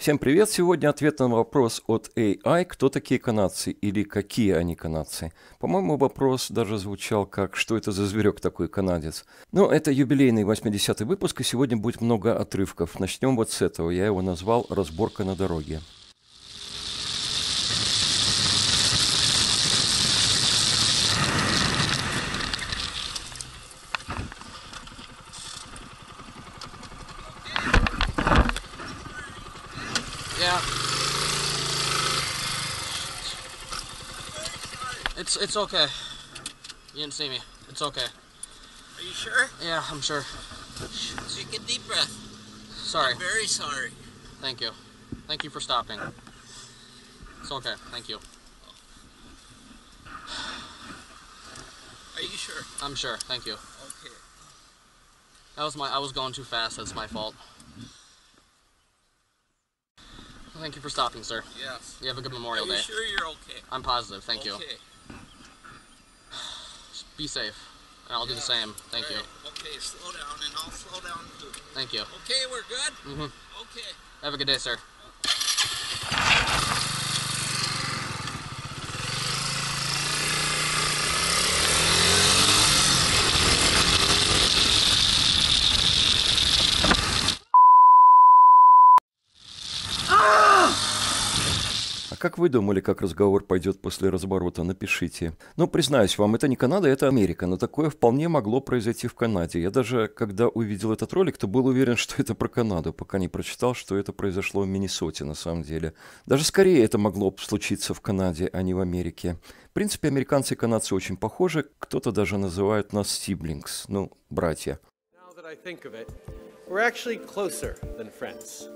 Всем привет! Сегодня ответ на вопрос от AI, кто такие канадцы или какие они канадцы. По-моему, вопрос даже звучал как «Что это за зверек такой канадец?». Но это юбилейный 80-й выпуск, и сегодня будет много отрывков. Начнем вот с этого, я его назвал «Разборка на дороге». It's okay. You didn't see me. It's okay. Are you sure? Yeah, I'm sure. Take a deep breath. Sorry. I'm very sorry. Thank you. Thank you for stopping. It's okay. Thank you. Are you sure? I'm sure. Thank you. Okay. That was my. I was going too fast. That's my fault. Thank you for stopping, sir. Yes. You have a good Memorial Day. Are you Day. sure you're okay? I'm positive. Thank okay. you. Okay. Be safe. And I'll yeah. do the same. Thank you. Okay, slow down, and I'll slow down too. Thank you. Okay, we're good? Mm-hmm. Okay. Have a good day, sir. как вы думали, как разговор пойдет после разворота? Напишите. Ну, признаюсь вам, это не Канада, это Америка, но такое вполне могло произойти в Канаде. Я даже, когда увидел этот ролик, то был уверен, что это про Канаду, пока не прочитал, что это произошло в Миннесоте на самом деле. Даже скорее это могло случиться в Канаде, а не в Америке. В принципе, американцы и канадцы очень похожи. Кто-то даже называет нас siblings, ну, братья. We're actually closer than friends.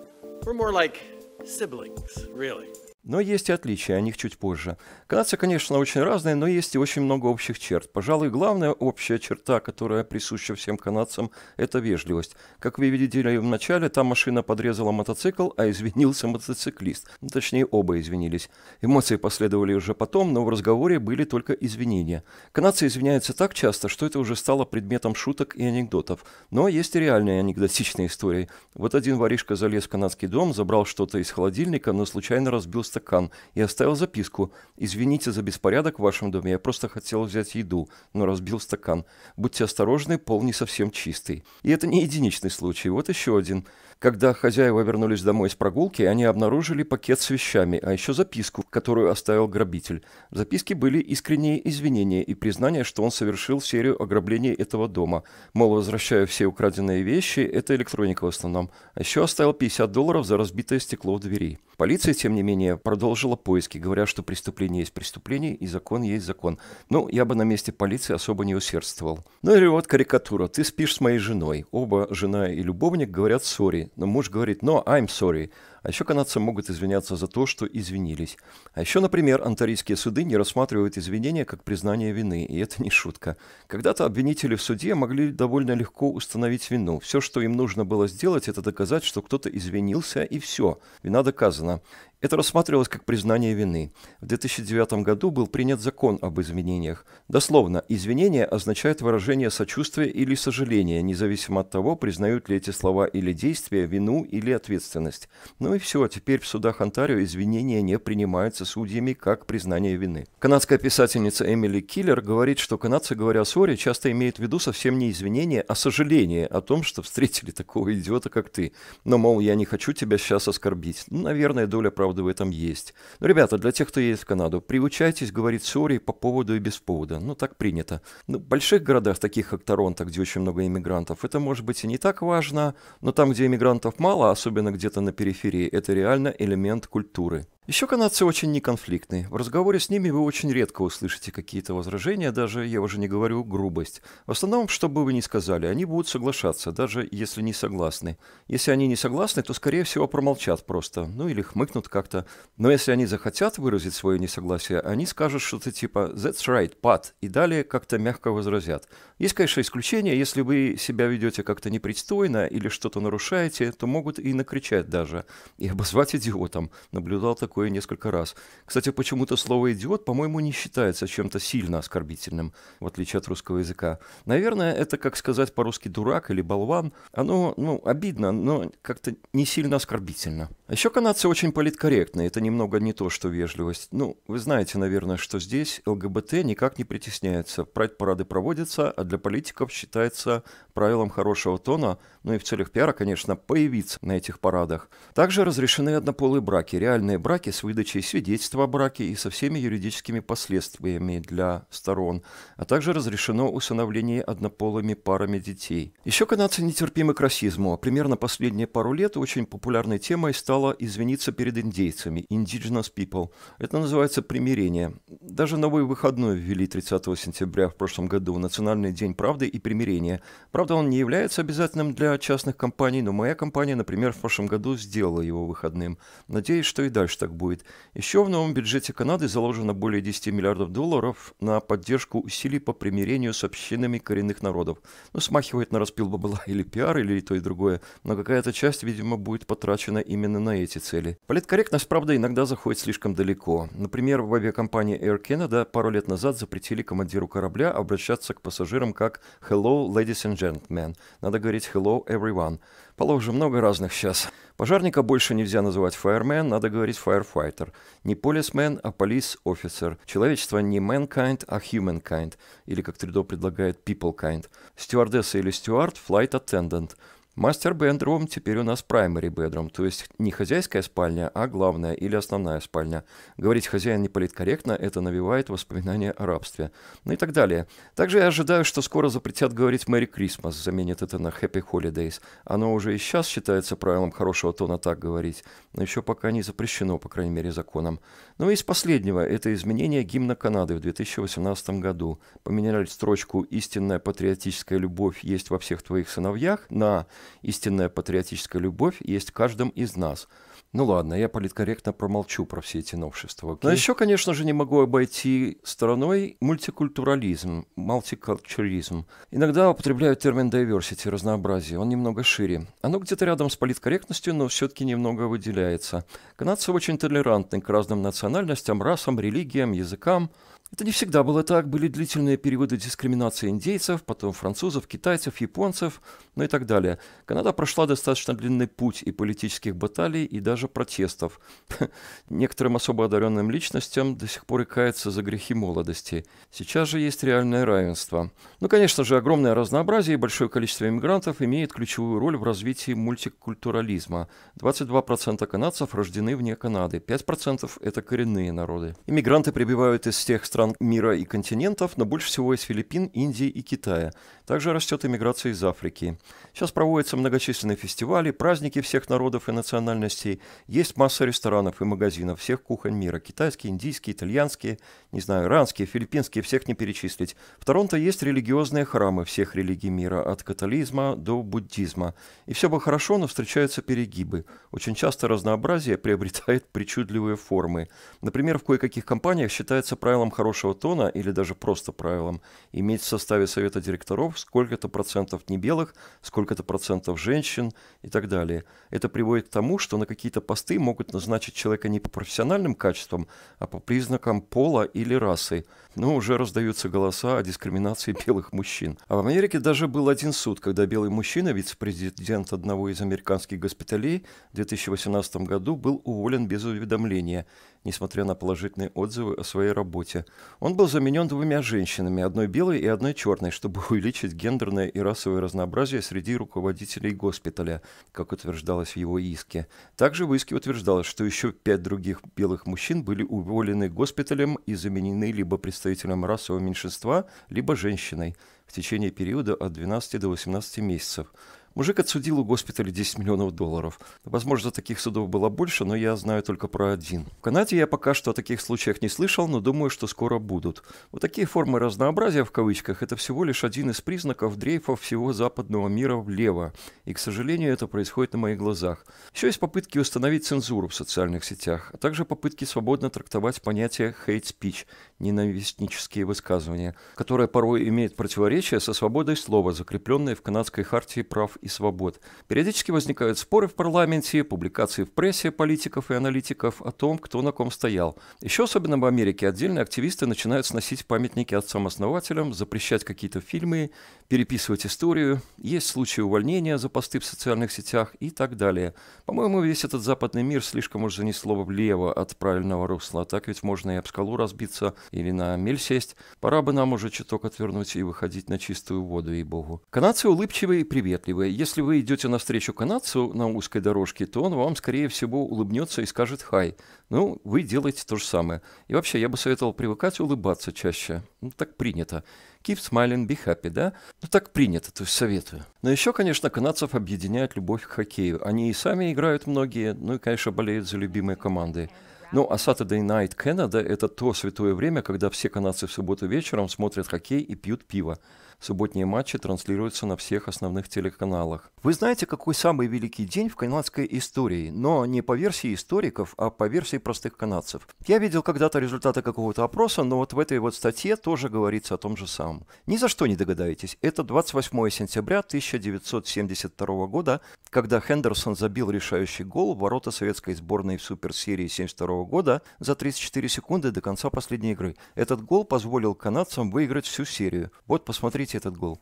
We're more like siblings, really. Но есть и отличия, о них чуть позже. Канадцы, конечно, очень разные, но есть и очень много общих черт. Пожалуй, главная общая черта, которая присуща всем канадцам, это вежливость. Как вы видели в начале, там машина подрезала мотоцикл, а извинился мотоциклист. Ну, точнее, оба извинились. Эмоции последовали уже потом, но в разговоре были только извинения. Канадцы извиняются так часто, что это уже стало предметом шуток и анекдотов. Но есть и реальные анекдотичные истории. Вот один воришка залез в канадский дом, забрал что-то из холодильника, но случайно разбил стакан и оставил записку. «Извините за беспорядок в вашем доме, я просто хотел взять еду, но разбил стакан. Будьте осторожны, пол не совсем чистый». И это не единичный случай, вот еще один – когда хозяева вернулись домой с прогулки, они обнаружили пакет с вещами, а еще записку, которую оставил грабитель. В записке были искренние извинения и признание, что он совершил серию ограблений этого дома. Мол, возвращая все украденные вещи, это электроника в основном. А еще оставил 50 долларов за разбитое стекло в двери. Полиция, тем не менее, продолжила поиски, говоря, что преступление есть преступление и закон есть закон. Ну, я бы на месте полиции особо не усердствовал. Ну или вот карикатура. Ты спишь с моей женой. Оба, жена и любовник, говорят «сори». Но муж говорит, no, I'm sorry. А еще канадцы могут извиняться за то, что извинились. А еще, например, антарийские суды не рассматривают извинения как признание вины, и это не шутка. Когда-то обвинители в суде могли довольно легко установить вину. Все, что им нужно было сделать, это доказать, что кто-то извинился, и все. Вина доказана. Это рассматривалось как признание вины. В 2009 году был принят закон об извинениях. Дословно, извинение означает выражение сочувствия или сожаления, независимо от того, признают ли эти слова или действия вину или ответственность. Ну и все, теперь в судах Онтарио извинения не принимаются судьями как признание вины. Канадская писательница Эмили Киллер говорит, что канадцы, говоря ссоре часто имеют в виду совсем не извинения, а сожаление о том, что встретили такого идиота, как ты. Но, мол, я не хочу тебя сейчас оскорбить. Ну, наверное, доля правды в этом есть. Но, ну, ребята, для тех, кто едет в Канаду, приучайтесь говорить «сори» по поводу и без повода. Ну, так принято. Ну, в больших городах, таких как Торонто, где очень много иммигрантов, это может быть и не так важно, но там, где иммигрантов мало, особенно где-то на периферии, это реально элемент культуры. Еще канадцы очень неконфликтны. В разговоре с ними вы очень редко услышите какие-то возражения, даже, я уже не говорю, грубость. В основном, что бы вы ни сказали, они будут соглашаться, даже если не согласны. Если они не согласны, то, скорее всего, промолчат просто, ну или хмыкнут как-то. Но если они захотят выразить свое несогласие, они скажут что-то типа «That's right, Pat», и далее как-то мягко возразят. Есть, конечно, исключения, если вы себя ведете как-то непристойно или что-то нарушаете, то могут и накричать даже, и обозвать идиотом. Наблюдал такой такое несколько раз. Кстати, почему-то слово «идиот», по-моему, не считается чем-то сильно оскорбительным, в отличие от русского языка. Наверное, это, как сказать по-русски «дурак» или «болван». Оно, ну, обидно, но как-то не сильно оскорбительно. А Еще канадцы очень политкорректны, это немного не то, что вежливость. Ну, вы знаете, наверное, что здесь ЛГБТ никак не притесняется. Прайд-парады проводятся, а для политиков считается правилом хорошего тона, ну и в целях пиара, конечно, появиться на этих парадах. Также разрешены однополые браки. Реальные браки браке с выдачей свидетельства о браке и со всеми юридическими последствиями для сторон, а также разрешено усыновление однополыми парами детей. Еще канадцы нетерпимы к расизму. А примерно последние пару лет очень популярной темой стало извиниться перед индейцами, indigenous people. Это называется примирение. Даже новый выходной ввели 30 сентября в прошлом году, Национальный день правды и примирения. Правда, он не является обязательным для частных компаний, но моя компания, например, в прошлом году сделала его выходным. Надеюсь, что и дальше так будет. Еще в новом бюджете Канады заложено более 10 миллиардов долларов на поддержку усилий по примирению с общинами коренных народов. Ну, смахивает на распил бабла или пиар, или то и другое. Но какая-то часть, видимо, будет потрачена именно на эти цели. Политкорректность, правда, иногда заходит слишком далеко. Например, в авиакомпании Air Canada пару лет назад запретили командиру корабля обращаться к пассажирам как «Hello, ladies and gentlemen». Надо говорить «Hello, everyone». Полов же много разных сейчас. Пожарника больше нельзя называть fireman, надо говорить firefighter. Не policeman, а police officer. Человечество не mankind, а humankind. Или, как Трюдо предлагает, people kind. Стюардесса или стюард – flight attendant. Мастер-бедрум теперь у нас primary bedroom, то есть не хозяйская спальня, а главная или основная спальня. Говорить хозяин не политкорректно, это навевает воспоминания о рабстве. Ну и так далее. Также я ожидаю, что скоро запретят говорить Merry Christmas, заменят это на Happy Holidays. Оно уже и сейчас считается правилом хорошего тона так говорить, но еще пока не запрещено, по крайней мере, законом. Ну и из последнего, это изменение гимна Канады в 2018 году. Поменяли строчку «Истинная патриотическая любовь есть во всех твоих сыновьях» на Истинная патриотическая любовь есть в каждом из нас. Ну ладно, я политкорректно промолчу про все эти новшества. Окей? Но еще, конечно же, не могу обойти стороной мультикультурализм, мультикультуризм. Иногда употребляют термин diversity, разнообразие, он немного шире. Оно где-то рядом с политкорректностью, но все-таки немного выделяется. Канадцы очень толерантны к разным национальностям, расам, религиям, языкам – это не всегда было так, были длительные периоды дискриминации индейцев, потом французов, китайцев, японцев, ну и так далее. Канада прошла достаточно длинный путь и политических баталий, и даже протестов. Некоторым особо одаренным личностям до сих пор и кается за грехи молодости. Сейчас же есть реальное равенство. Ну, конечно же, огромное разнообразие и большое количество иммигрантов имеет ключевую роль в развитии мультикультурализма. 22% канадцев рождены вне Канады, 5% это коренные народы. Иммигранты прибивают из тех стран, стран мира и континентов, но больше всего из Филиппин, Индии и Китая. Также растет иммиграция из Африки. Сейчас проводятся многочисленные фестивали, праздники всех народов и национальностей. Есть масса ресторанов и магазинов всех кухонь мира. Китайские, индийские, итальянские, не знаю, иранские, филиппинские, всех не перечислить. В Торонто есть религиозные храмы всех религий мира, от католизма до буддизма. И все бы хорошо, но встречаются перегибы. Очень часто разнообразие приобретает причудливые формы. Например, в кое-каких компаниях считается правилом хорошего хорошего тона или даже просто правилом иметь в составе совета директоров сколько-то процентов не белых, сколько-то процентов женщин и так далее. Это приводит к тому, что на какие-то посты могут назначить человека не по профессиональным качествам, а по признакам пола или расы. Но ну, уже раздаются голоса о дискриминации белых мужчин. А в Америке даже был один суд, когда белый мужчина, вице-президент одного из американских госпиталей, в 2018 году был уволен без уведомления, несмотря на положительные отзывы о своей работе. Он был заменен двумя женщинами, одной белой и одной черной, чтобы увеличить гендерное и расовое разнообразие среди руководителей госпиталя, как утверждалось в его иске. Также в иске утверждалось, что еще пять других белых мужчин были уволены госпиталем и заменены либо представителем расового меньшинства, либо женщиной в течение периода от 12 до 18 месяцев – Мужик отсудил у госпиталя 10 миллионов долларов. Возможно, таких судов было больше, но я знаю только про один. В Канаде я пока что о таких случаях не слышал, но думаю, что скоро будут. Вот такие формы разнообразия в кавычках – это всего лишь один из признаков дрейфа всего западного мира влево. И, к сожалению, это происходит на моих глазах. Еще есть попытки установить цензуру в социальных сетях, а также попытки свободно трактовать понятие hate speech – ненавистнические высказывания, которое порой имеет противоречие со свободой слова, закрепленной в канадской хартии прав и свобод. Периодически возникают споры в парламенте, публикации в прессе политиков и аналитиков о том, кто на ком стоял. Еще особенно в Америке отдельные активисты начинают сносить памятники отцам-основателям, запрещать какие-то фильмы, переписывать историю. Есть случаи увольнения за посты в социальных сетях и так далее. По-моему, весь этот западный мир слишком уж занесло влево от правильного русла. Так ведь можно и об скалу разбиться, или на мель сесть. Пора бы нам уже чуток отвернуть и выходить на чистую воду, и богу. Канадцы улыбчивые и приветливые если вы идете навстречу канадцу на узкой дорожке, то он вам, скорее всего, улыбнется и скажет «хай». Ну, вы делаете то же самое. И вообще, я бы советовал привыкать улыбаться чаще. Ну, так принято. Keep smiling, be happy, да? Ну, так принято, то есть советую. Но еще, конечно, канадцев объединяет любовь к хоккею. Они и сами играют многие, ну и, конечно, болеют за любимые команды. Ну, а Saturday Night Canada – это то святое время, когда все канадцы в субботу вечером смотрят хоккей и пьют пиво. Субботние матчи транслируются на всех основных телеканалах. Вы знаете, какой самый великий день в канадской истории? Но не по версии историков, а по версии простых канадцев. Я видел когда-то результаты какого-то опроса, но вот в этой вот статье тоже говорится о том же самом. Ни за что не догадаетесь. Это 28 сентября 1972 года, когда Хендерсон забил решающий гол в ворота советской сборной в Суперсерии 72 года за 34 секунды до конца последней игры. Этот гол позволил канадцам выиграть всю серию. Вот посмотрите забить этот гол.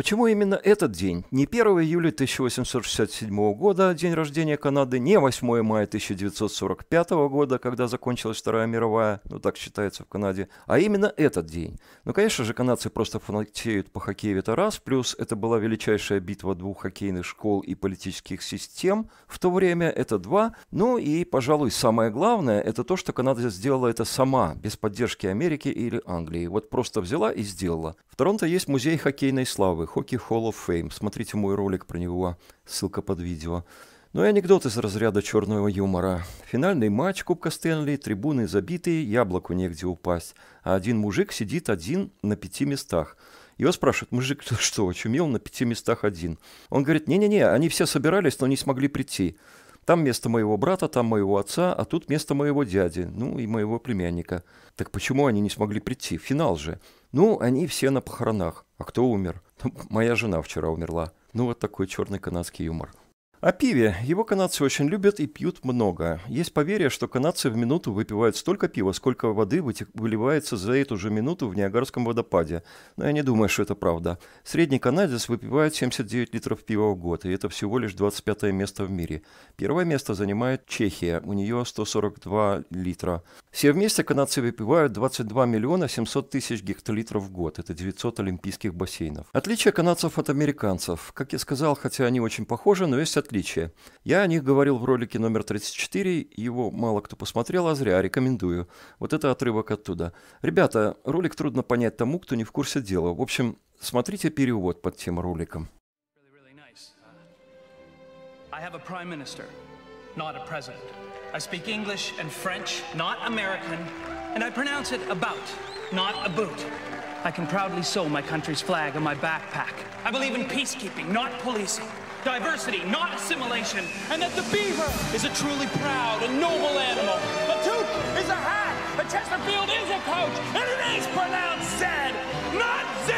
Почему именно этот день? Не 1 июля 1867 года, день рождения Канады, не 8 мая 1945 года, когда закончилась Вторая мировая, ну так считается в Канаде, а именно этот день. Ну, конечно же, канадцы просто фанатеют по хоккею это раз, плюс это была величайшая битва двух хоккейных школ и политических систем в то время, это два. Ну и, пожалуй, самое главное, это то, что Канада сделала это сама, без поддержки Америки или Англии. Вот просто взяла и сделала. В Торонто есть музей хоккейной славы, Хоккей Hall of Fame. Смотрите мой ролик про него, ссылка под видео. Ну и анекдот из разряда черного юмора. Финальный матч Кубка Стэнли, трибуны забитые, яблоку негде упасть. А один мужик сидит один на пяти местах. Его спрашивают, мужик, ты что, очумел на пяти местах один? Он говорит, не-не-не, они все собирались, но не смогли прийти. Там место моего брата, там моего отца, а тут место моего дяди, ну и моего племянника. Так почему они не смогли прийти? Финал же. Ну, они все на похоронах. А кто умер? моя жена вчера умерла. Ну, вот такой черный канадский юмор. О пиве. Его канадцы очень любят и пьют много. Есть поверье, что канадцы в минуту выпивают столько пива, сколько воды выливается за эту же минуту в Ниагарском водопаде. Но я не думаю, что это правда. Средний канадец выпивает 79 литров пива в год, и это всего лишь 25 место в мире. Первое место занимает Чехия, у нее 142 литра. Все вместе канадцы выпивают 22 миллиона 700 тысяч гектолитров в год, это 900 олимпийских бассейнов. Отличие канадцев от американцев. Как я сказал, хотя они очень похожи, но есть отличия. Я о них говорил в ролике номер 34, его мало кто посмотрел, а зря, рекомендую. Вот это отрывок оттуда. Ребята, ролик трудно понять тому, кто не в курсе дела. В общем, смотрите перевод под тем роликом. I have a prime minister, not a president. I speak English and French, not American, and I pronounce it about, not a boot. I can proudly sew my country's flag on my backpack. I believe in peacekeeping, not policing. diversity, not assimilation, and that the beaver is a truly proud and noble animal. A toque is a hat, a Chesterfield is a coach, and it is pronounced said, not Z,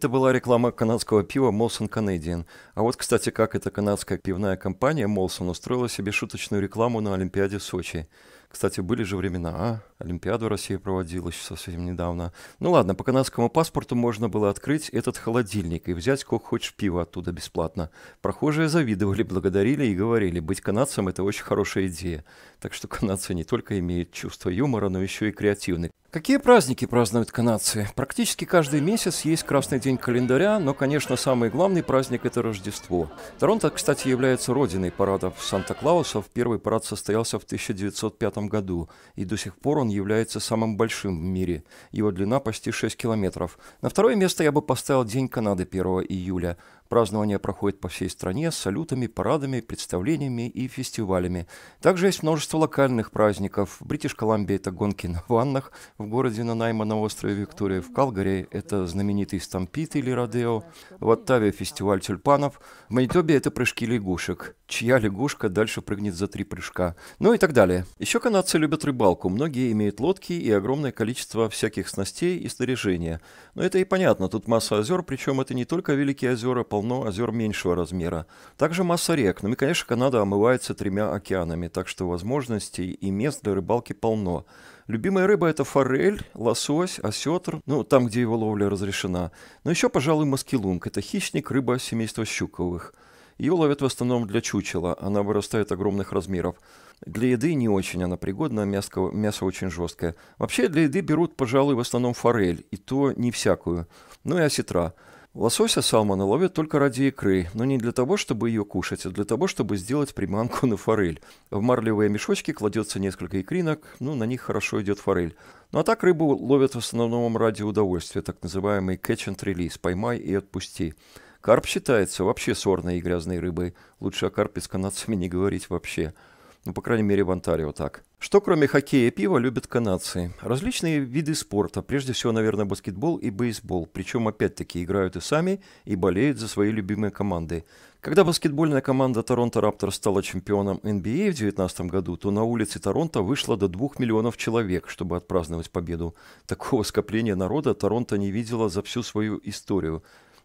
Это была реклама канадского пива Molson Canadian. А вот, кстати, как эта канадская пивная компания Molson устроила себе шуточную рекламу на Олимпиаде в Сочи. Кстати, были же времена, а? Олимпиаду Россия проводилась совсем недавно. Ну ладно, по канадскому паспорту можно было открыть этот холодильник и взять сколько хочешь пива оттуда бесплатно. Прохожие завидовали, благодарили и говорили, быть канадцем – это очень хорошая идея. Так что канадцы не только имеют чувство юмора, но еще и креативны. Какие праздники празднуют канадцы? Практически каждый месяц есть красный день календаря, но, конечно, самый главный праздник – это Рождество. Торонто, кстати, является родиной парадов Санта-Клаусов. Первый парад состоялся в 1905 году, и до сих пор он является самым большим в мире. Его длина почти 6 километров. На второе место я бы поставил День Канады 1 июля – Празднования проходят по всей стране с салютами, парадами, представлениями и фестивалями. Также есть множество локальных праздников. В Бритиш Колумбии это гонки на ваннах в городе Нанайма на острове Виктория. В Калгари это знаменитый стампит или родео. В Оттаве фестиваль тюльпанов. В Манитобе это прыжки лягушек. Чья лягушка дальше прыгнет за три прыжка. Ну и так далее. Еще канадцы любят рыбалку. Многие имеют лодки и огромное количество всяких снастей и снаряжения. Но это и понятно. Тут масса озер, причем это не только Великие озера, полно озер меньшего размера. Также масса рек. Ну и, конечно, Канада омывается тремя океанами, так что возможностей и мест для рыбалки полно. Любимая рыба – это форель, лосось, осетр, ну, там, где его ловля разрешена. Но ну, еще, пожалуй, маскилунг – это хищник, рыба семейства щуковых. Ее ловят в основном для чучела, она вырастает огромных размеров. Для еды не очень она пригодна, мясо, мясо очень жесткое. Вообще для еды берут, пожалуй, в основном форель, и то не всякую. Ну и осетра – Лосося салмоны ловят только ради икры, но не для того, чтобы ее кушать, а для того, чтобы сделать приманку на форель. В марлевые мешочки кладется несколько икринок, ну, на них хорошо идет форель. Ну а так рыбу ловят в основном ради удовольствия, так называемый catch and release – поймай и отпусти. Карп считается вообще сорной и грязной рыбой. Лучше о карпе с канадцами не говорить вообще – ну, по крайней мере, в Онтарио так. Что кроме хоккея и пива любят канадцы? Различные виды спорта. Прежде всего, наверное, баскетбол и бейсбол. Причем, опять-таки, играют и сами, и болеют за свои любимые команды. Когда баскетбольная команда Торонто Раптор стала чемпионом NBA а в 2019 году, то на улице Торонто вышло до 2 миллионов человек, чтобы отпраздновать победу. Такого скопления народа Торонто не видела за всю свою историю.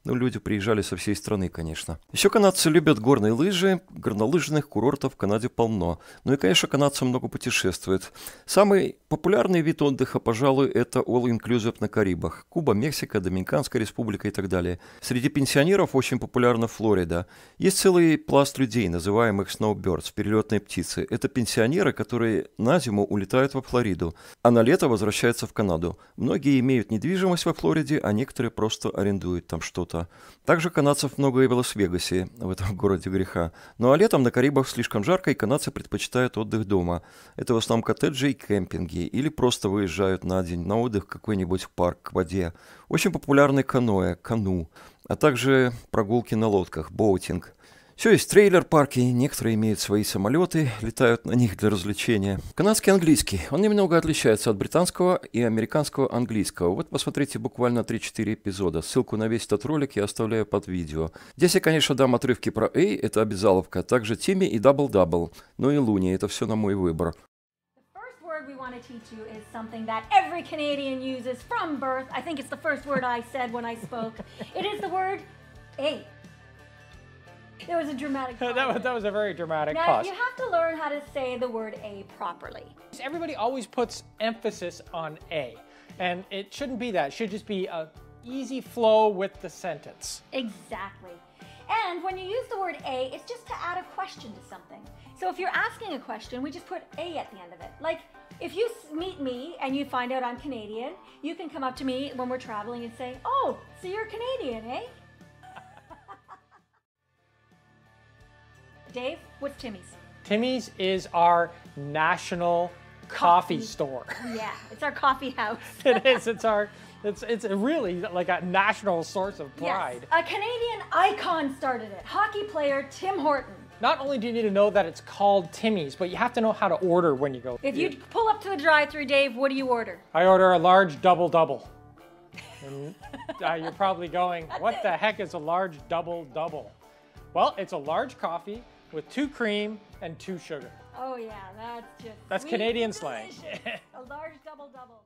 Ну, люди приезжали со всей страны, конечно. Еще канадцы любят горные лыжи, горнолыжных курортов в Канаде полно. Ну и, конечно, канадцы много путешествуют. Самый популярный вид отдыха, пожалуй, это all-inclusive на Карибах. Куба, Мексика, Доминиканская республика и так далее. Среди пенсионеров очень популярна Флорида. Есть целый пласт людей, называемых snowbirds, перелетные птицы. Это пенсионеры, которые на зиму улетают во Флориду, а на лето возвращаются в Канаду. Многие имеют недвижимость во Флориде, а некоторые просто арендуют там что-то золото. Также канадцев много явилось в Вегасе, в этом городе греха. Ну а летом на Карибах слишком жарко, и канадцы предпочитают отдых дома. Это в основном коттеджи и кемпинги, или просто выезжают на день на отдых какой-нибудь парк к воде. Очень популярны каноэ, кану, а также прогулки на лодках, боутинг. Все есть трейлер-парки, некоторые имеют свои самолеты, летают на них для развлечения. Канадский английский. Он немного отличается от британского и американского английского. Вот посмотрите буквально 3-4 эпизода. Ссылку на весь этот ролик я оставляю под видео. Здесь я, конечно, дам отрывки про A, это обязаловка, также Тимми и Double Double, ну и Луни, это все на мой выбор. we There was a dramatic that, was, that was a very dramatic now, pause. You have to learn how to say the word A properly. Everybody always puts emphasis on A, and it shouldn't be that. It should just be a easy flow with the sentence. Exactly. And when you use the word A, it's just to add a question to something. So if you're asking a question, we just put A at the end of it. Like, if you meet me and you find out I'm Canadian, you can come up to me when we're traveling and say, Oh, so you're Canadian, eh? Dave, what's Timmy's? Timmy's is our national coffee, coffee store. Yeah, it's our coffee house. it is. It's our. It's it's really like a national source of pride. Yes. A Canadian icon started it. Hockey player Tim Horton. Not only do you need to know that it's called Timmy's, but you have to know how to order when you go. If you pull up to the drive-through, Dave, what do you order? I order a large double double. uh, you're probably going, what the heck is a large double double? Well, it's a large coffee with two cream and two sugar. Oh yeah, that's just That's sweet. Canadian slang. a large double double.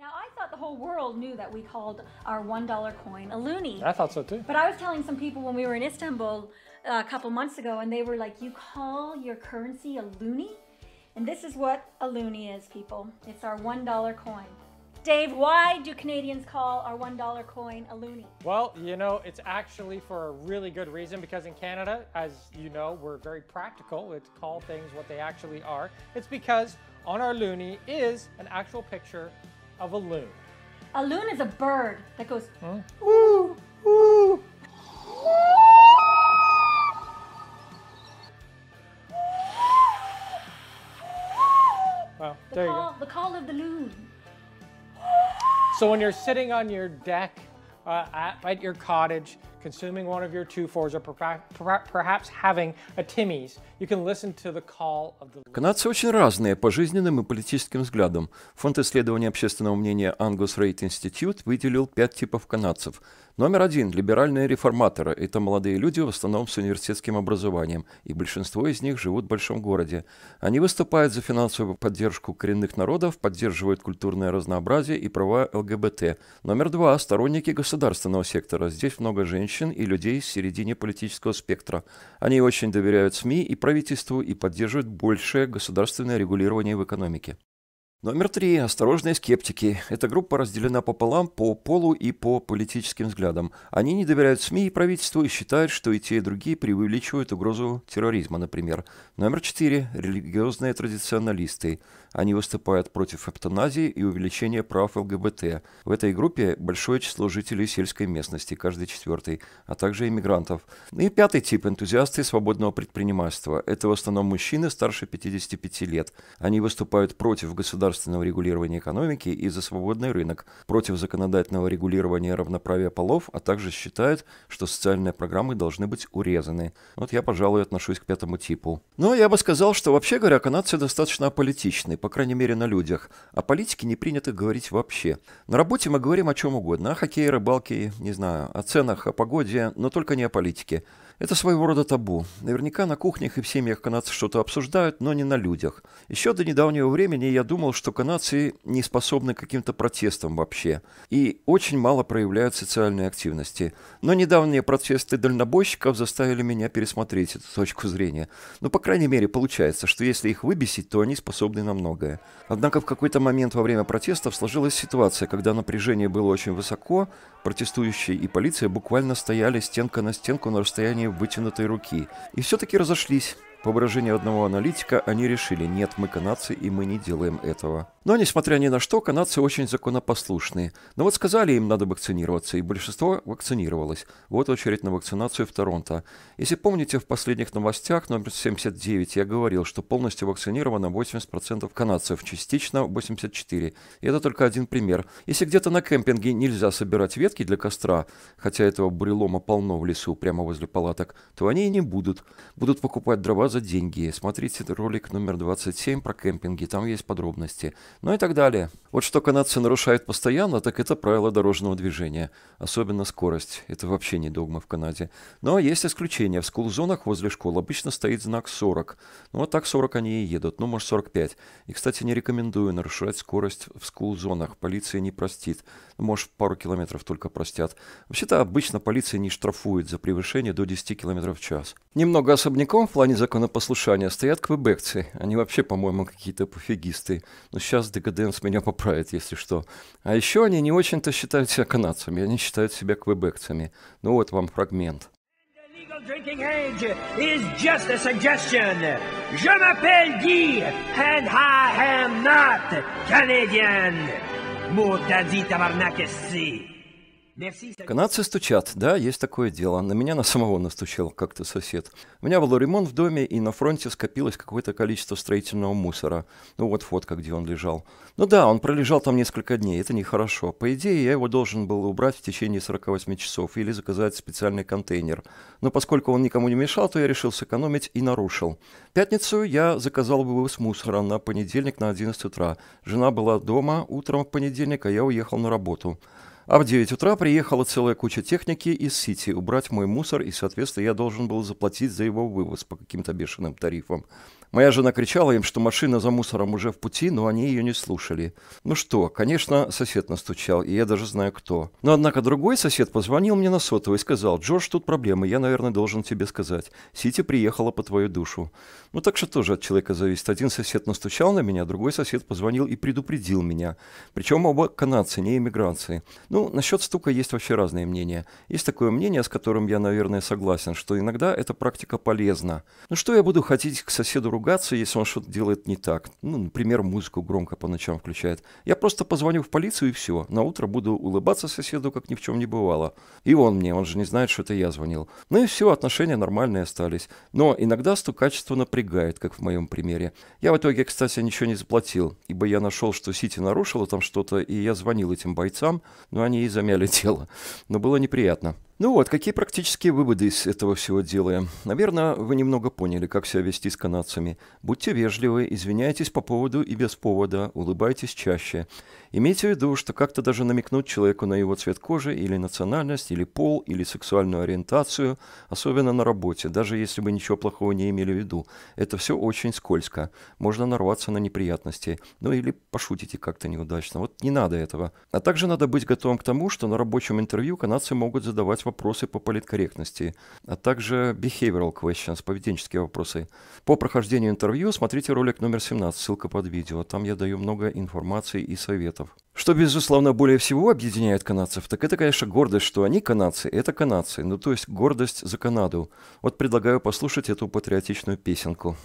Now I thought the whole world knew that we called our one dollar coin a loony. I thought so too. But I was telling some people when we were in Istanbul uh, a couple months ago, and they were like, "You call your currency a loony?" And this is what a loony is, people. It's our one dollar coin. Dave, why do Canadians call our $1 coin a loonie? Well, you know, it's actually for a really good reason because in Canada, as you know, we're very practical. It's call things what they actually are. It's because on our loonie is an actual picture of a loon. A loon is a bird that goes, hmm? ooh, ooh. Well, the, call, the call of the loon. So when you're sitting on your deck uh, at, at your cottage, consuming one of your 2.4s, or perhaps having a Timmy's, you can listen to the call of the... Канадцы очень разные по жизненным и политическим взглядам. Фонд исследования общественного мнения Angus Rate Institute выделил пять типов канадцев. Номер один – либеральные реформаторы. Это молодые люди в основном с университетским образованием, и большинство из них живут в большом городе. Они выступают за финансовую поддержку коренных народов, поддерживают культурное разнообразие и права ЛГБТ. Номер два – сторонники государственного сектора. Здесь много женщин, женщин и людей в середины политического спектра. Они очень доверяют СМИ и правительству и поддерживают большее государственное регулирование в экономике. Номер три. Осторожные скептики. Эта группа разделена пополам по полу и по политическим взглядам. Они не доверяют СМИ и правительству и считают, что и те, и другие преувеличивают угрозу терроризма, например. Номер четыре. Религиозные традиционалисты. Они выступают против эптоназии и увеличения прав ЛГБТ. В этой группе большое число жителей сельской местности, каждый четвертый, а также иммигрантов. И пятый тип – энтузиасты свободного предпринимательства. Это в основном мужчины старше 55 лет. Они выступают против государственного государственного регулирования экономики и за свободный рынок, против законодательного регулирования равноправия полов, а также считают, что социальные программы должны быть урезаны. Вот я, пожалуй, отношусь к пятому типу. Но ну, а я бы сказал, что вообще говоря, канадцы достаточно аполитичны, по крайней мере на людях. О политике не принято говорить вообще. На работе мы говорим о чем угодно, о хоккее, рыбалке, не знаю, о ценах, о погоде, но только не о политике. Это своего рода табу. Наверняка на кухнях и в семьях канадцы что-то обсуждают, но не на людях. Еще до недавнего времени я думал, что канадцы не способны к каким-то протестам вообще и очень мало проявляют социальной активности. Но недавние протесты дальнобойщиков заставили меня пересмотреть эту точку зрения. Но, ну, по крайней мере, получается, что если их выбесить, то они способны на многое. Однако в какой-то момент во время протестов сложилась ситуация, когда напряжение было очень высоко, Протестующие и полиция буквально стояли стенка на стенку на расстоянии вытянутой руки. И все-таки разошлись. По выражению одного аналитика, они решили, нет, мы канадцы, и мы не делаем этого. Но, несмотря ни на что, канадцы очень законопослушные. Но вот сказали им, надо вакцинироваться, и большинство вакцинировалось. Вот очередь на вакцинацию в Торонто. Если помните, в последних новостях, номер 79, я говорил, что полностью вакцинировано 80% канадцев, частично 84. И это только один пример. Если где-то на кемпинге нельзя собирать ветки для костра, хотя этого бурелома полно в лесу, прямо возле палаток, то они и не будут. Будут покупать дрова за деньги. Смотрите ролик номер 27 про кемпинги, там есть подробности. Ну и так далее. Вот что канадцы нарушают постоянно, так это правила дорожного движения. Особенно скорость. Это вообще не догма в Канаде. Но есть исключения. В скул-зонах возле школ обычно стоит знак 40. Ну вот так 40 они и едут. Ну, может, 45. И, кстати, не рекомендую нарушать скорость в скул-зонах. Полиция не простит. Ну, может, пару километров только простят. Вообще-то обычно полиция не штрафует за превышение до 10 км в час. Немного особняком в плане закона на послушание стоят квебекцы. Они вообще, по-моему, какие-то пофигисты. Но сейчас Декаденс меня поправит, если что. А еще они не очень-то считают себя канадцами. Они считают себя квебекцами. Ну вот вам фрагмент. drinking age is just a Канадцы стучат, да, есть такое дело. На меня на самого настучал как-то сосед. У меня был ремонт в доме, и на фронте скопилось какое-то количество строительного мусора. Ну вот фотка, где он лежал. Ну да, он пролежал там несколько дней, это нехорошо. По идее, я его должен был убрать в течение 48 часов или заказать специальный контейнер. Но поскольку он никому не мешал, то я решил сэкономить и нарушил. В пятницу я заказал вывоз мусора на понедельник на 11 утра. Жена была дома утром в понедельник, а я уехал на работу. А в 9 утра приехала целая куча техники из Сити убрать мой мусор, и, соответственно, я должен был заплатить за его вывоз по каким-то бешеным тарифам. Моя жена кричала им, что машина за мусором уже в пути, но они ее не слушали. Ну что, конечно, сосед настучал, и я даже знаю кто. Но однако другой сосед позвонил мне на сотовый и сказал, «Джордж, тут проблемы, я, наверное, должен тебе сказать. Сити приехала по твою душу». Ну так что тоже от человека зависит. Один сосед настучал на меня, другой сосед позвонил и предупредил меня. Причем оба канадцы, не иммигранцы. Ну, насчет стука есть вообще разные мнения. Есть такое мнение, с которым я, наверное, согласен, что иногда эта практика полезна. Ну что я буду ходить к соседу ругаться, если он что-то делает не так. Ну, например, музыку громко по ночам включает. Я просто позвоню в полицию и все. На утро буду улыбаться соседу, как ни в чем не бывало. И он мне, он же не знает, что это я звонил. Ну и все, отношения нормальные остались. Но иногда стукачество напрягает, как в моем примере. Я в итоге, кстати, ничего не заплатил, ибо я нашел, что Сити нарушила там что-то, и я звонил этим бойцам, но они и замяли дело. Но было неприятно. Ну вот, какие практические выводы из этого всего делаем? Наверное, вы немного поняли, как себя вести с канадцами. Будьте вежливы, извиняйтесь по поводу и без повода, улыбайтесь чаще. Имейте в виду, что как-то даже намекнуть человеку на его цвет кожи или национальность, или пол, или сексуальную ориентацию, особенно на работе, даже если бы ничего плохого не имели в виду, это все очень скользко. Можно нарваться на неприятности, ну или пошутите как-то неудачно. Вот не надо этого. А также надо быть готовым к тому, что на рабочем интервью канадцы могут задавать задавать вопросы по политкорректности, а также behavioral questions, поведенческие вопросы. По прохождению интервью смотрите ролик номер 17, ссылка под видео. Там я даю много информации и советов. Что, безусловно, более всего объединяет канадцев, так это, конечно, гордость, что они канадцы, это канадцы, ну то есть гордость за Канаду. Вот предлагаю послушать эту патриотичную песенку.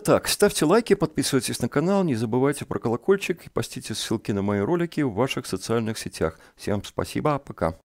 так. Ставьте лайки, подписывайтесь на канал, не забывайте про колокольчик и постите ссылки на мои ролики в ваших социальных сетях. Всем спасибо, пока.